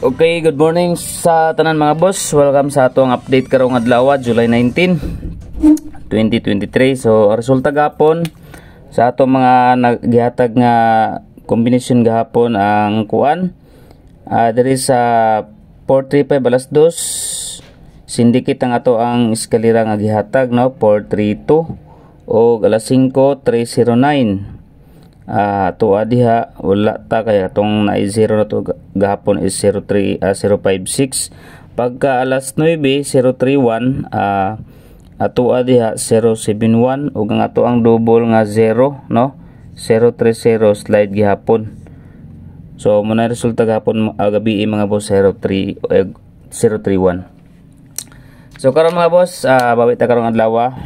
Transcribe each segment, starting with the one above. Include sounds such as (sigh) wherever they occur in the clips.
Okay, good morning sa tanan mga boss. Welcome sa atong update karong adlaw, July 19, 2023. So, resulta gapon sa atong mga naghihatag nga combination gapon ang kuan. Uh, there is a uh, 435 alas 2 syndicate ang ato ang eskalera nga gihatag no 432 o alas 5 uh, ah, tua diha wala ta kaya tong na 0 na to gahapon is 03 uh, 056 pagka alas 9 031 uh, ato diha 071 ug ang ato ang double nga 0 no 030 slide gihapon so mo na resulta gahapon uh, gabi eh, mga boss 03 031 eh, So karon mga boss, uh, bawi ta karong adlaw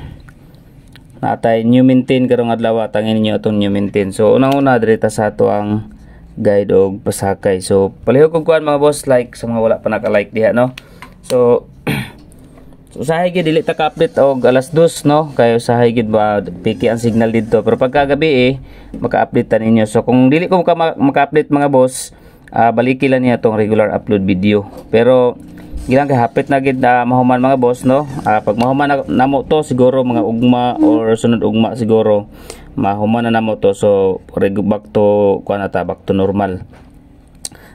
natay new maintain karong adlaw tangin niyo atong new maintain so unang una diri ta sa ato ang guide og pasakay so palihog kog kuan mga boss like sa mga wala pa naka-like diha no so (clears throat) usahay gyud gid dili ta ka-update og alas 2 no kay usahay gyud ba piki ang signal didto pero pagka gabi eh maka-update ta ninyo so kung dili ko maka-update mga boss uh, ah, baliki lang niya tong regular upload video pero gilang kahapit na gid na mahuman mga boss no uh, pag mahuman na, mo to siguro mga ugma or sunod ugma siguro mahuman na mo to so back to kuan ata back to normal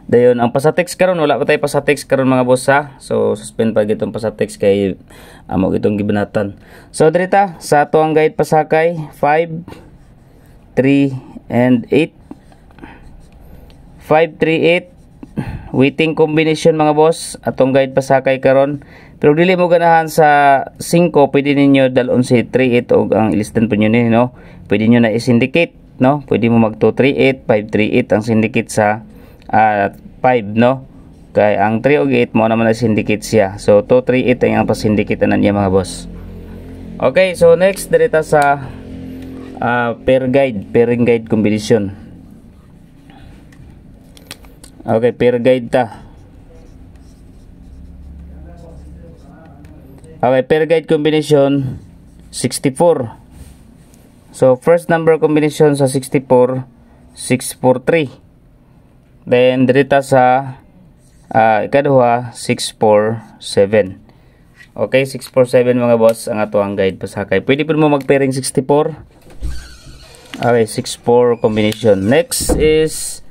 Dayon ang pasatex karon wala pa tayo pasatex karon mga boss ha. So suspend pa gitong pasatex kay amo um, gitong gibanatan. So diri sa tuang ang guide pasakay 5 3 and 8 5 3 8 waiting combination mga boss atong guide pasakay karon pero dili mo ganahan sa 5 pwede ninyo dalon si 38 og ang ilistan po ni no pwede niyo na i-syndicate no pwede mo mag 238 538 ang syndicate sa uh, ah, 5 no kay ang 3 og 8 mo naman na syndicate siya so 238 ang pa-syndicate na niya mga boss okay so next direta sa uh, ah, pair guide pairing guide combination Okay, fair guide ta. Okay, pair guide combination 64. So, first number combination sa 64, 643. Then, dito sa uh, ikaduha, 647. Okay, 647 mga boss ang ato ang guide pasakay. Pwede po mo mag-pairing 64. Okay, 64 combination. Next is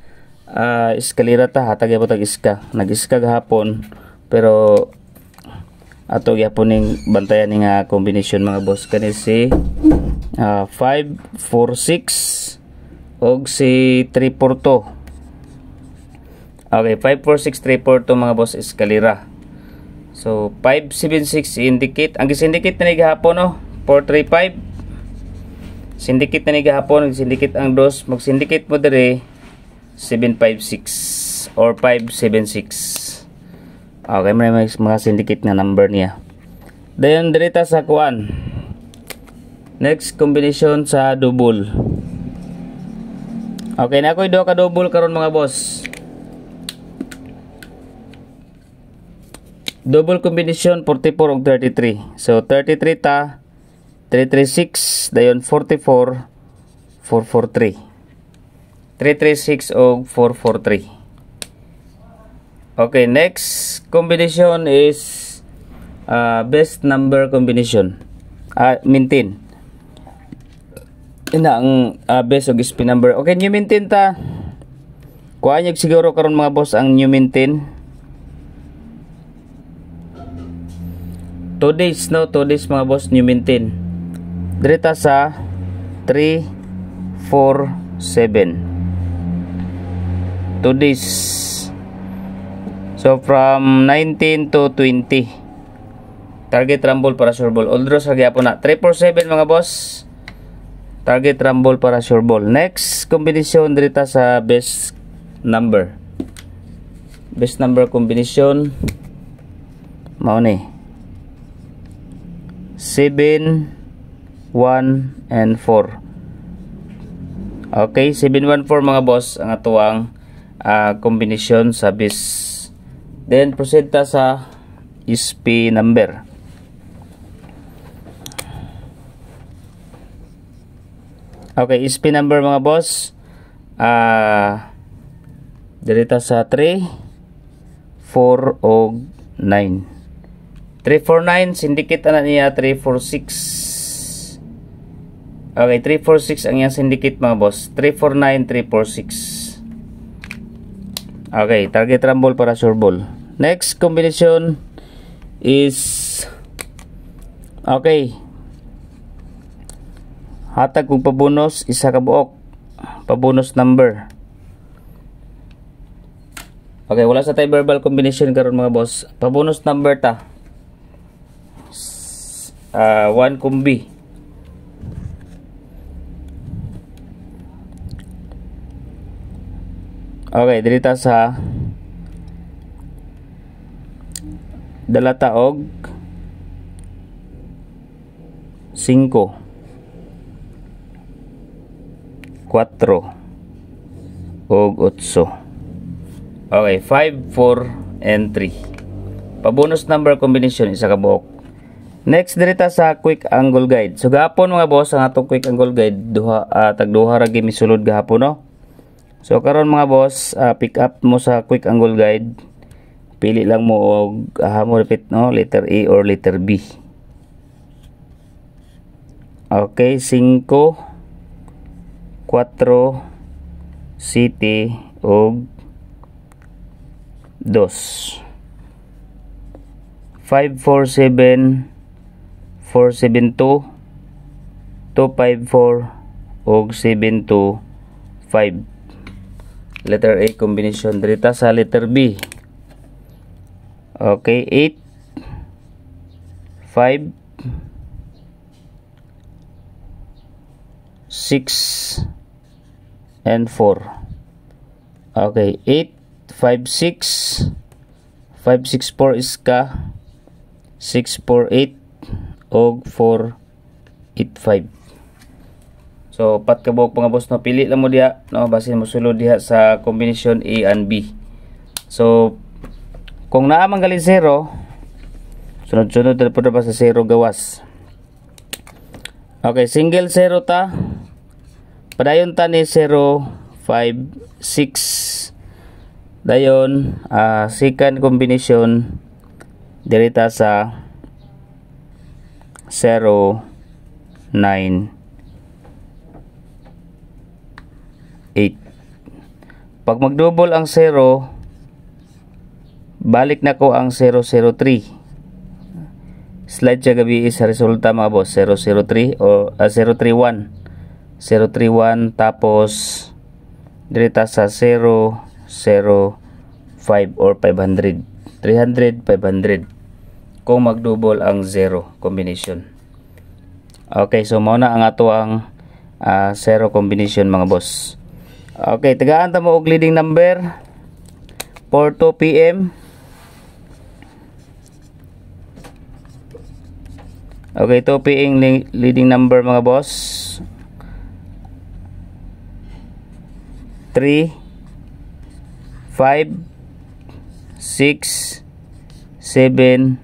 uh, iskalira ta hatag gyapon tag iska nag-iska gahapon pero ato gyapon ning bantayan ni nga kombinasyon mga boss kanis si 5 uh, 4 6 og si 342 Okay, 546342 mga boss eskalera. So 576 indicate. Ang gisindicate na nigahapon no, 435. Sindikit na nigahapon, sindikit ang dos, magsindicate mo dere 756 or 576 okay may mga syndicate na number niya then direta sa kuan next combination sa double okay na ako do ka double karon mga boss double combination 44 og 33 so 33 ta 336 dayon 44 443 336 o 443. Okay, next combination is uh, best number combination. Uh, ah, maintain. Ina ang uh, best og spin number. Okay, new maintain ta. Kuha nyo siguro karon mga boss ang new maintain. 2 days no, 2 days mga boss new maintain. Direta sa 3 2 days so from 19 to 20 target rumble para sure ball all draws kagaya po na 347 mga boss target rumble para sure ball next combination dito sa best number best number combination mao ni 7 1 and 4 okay 714 mga boss ang atuang uh, combination sa base. Then proceed ta sa SP number. Okay, SP number mga boss. Ah uh, Direta sa 3 4 349 syndicate ana niya 346. Okay, 346 ang iyang syndicate mga boss. 349 346. Okay, target rumble para sure ball. Next combination is okay. Hatag kung pabonus, isa ka buok. Pabonus number. Okay, wala sa tayo verbal combination karon mga boss. Pabonus number ta. Uh, ah, 1 kumbi. Okay, dili ta sa dalata 5 4 og 8 Okay, 5, 4, and 3. Pabonus number combination isa ka buhok. Next diri sa quick angle guide. So gahapon mga boss ang atong quick angle guide duha uh, ah, tag duha ra gyud misulod gahapon no. So karon mga boss, uh, pick up mo sa quick angle guide. Pili lang mo og uh, mo repeat no, letter A or letter B. Okay, 5 4 city og 2 547 472 254 og 725 letter A combination dirita sa letter B okay 8 5 6 and 4 okay 8 5 6 5 6 4 is ka 6 4 8 og 4 8 5 So pat ka buhok mga boss no pili lang mo diha no basin mo sulod diha sa combination A and B. So kung naa man gali 0 sunod-sunod dali pud ba sa 0 gawas. Okay, single 0 ta. Padayon ta ni 0 5 6 dayon uh, second combination dirita sa 0 9 8. Pag mag-double ang 0, balik na ko ang 003. Slide siya gabi sa resulta mga boss. 003 o uh, 031. 031 tapos direta sa 005 or 500. 300, 500 kung mag-double ang 0 combination. Okay, so muna ang ato ang uh, combination mga boss. Okay, tagaan ta mo og leading number 42 PM. Okay, ito ping leading number mga boss. 3 5 6 7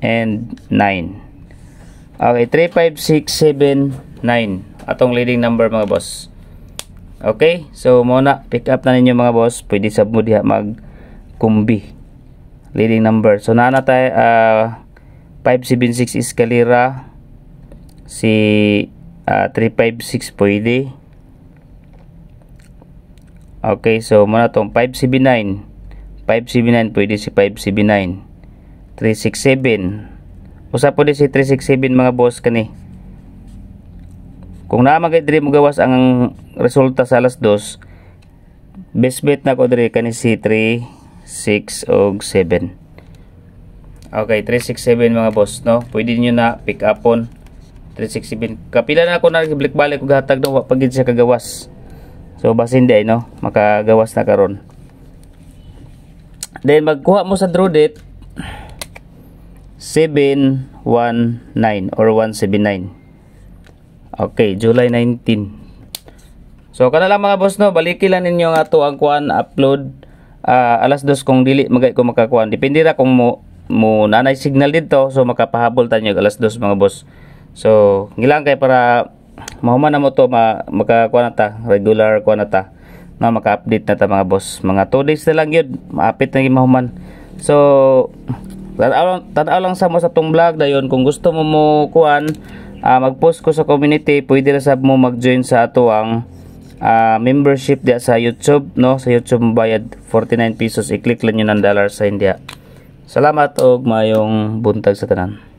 and 9. Okay, 3 5 6 7 9 atong leading number mga boss. Okay, so muna pick up na ninyo mga boss, pwede sa mo diha mag kumbi. Leading number. So nana tayo uh, ah, 576 Escalera si uh, ah, 356 pwede. Okay, so muna tong 579. 579 pwede si 579. 367. Usa pwede si 367 mga boss kani. Kung naa magay diri mo gawas ang resulta sa alas 2, best bet na ko diri kani si 3, 6 og 7. Okay, 367 mga boss, no? Pwede niyo na pick up upon 367. Kapila na ako na balik balik og hatag no pag siya kagawas. So basin di no, makagawas na karon. Then magkuha mo sa draw date 719 or 179. Okay, July 19. So kana lang mga boss no, balikilan ninyo nga to ang kuan upload uh, alas dos kung dili magay ko makakuan. Depende ra kung mo mo nanay signal dito so makapahabol tanyo alas dos mga boss. So ngilang kay para mahuman na mo to ma, makakuan ta regular kuan ta na maka-update na ta mga boss. Mga 2 days na lang yun, maapit na mahuman. So tanaw lang, tanaw lang sa mo sa tong vlog dayon kung gusto mo mo kuan uh, mag-post ko sa community, pwede na sab mo mag-join sa ato ang uh, membership diya sa YouTube, no? Sa YouTube bayad 49 pesos. I-click lang niyo ang dollar sign diya. Salamat og mayong buntag sa tanan.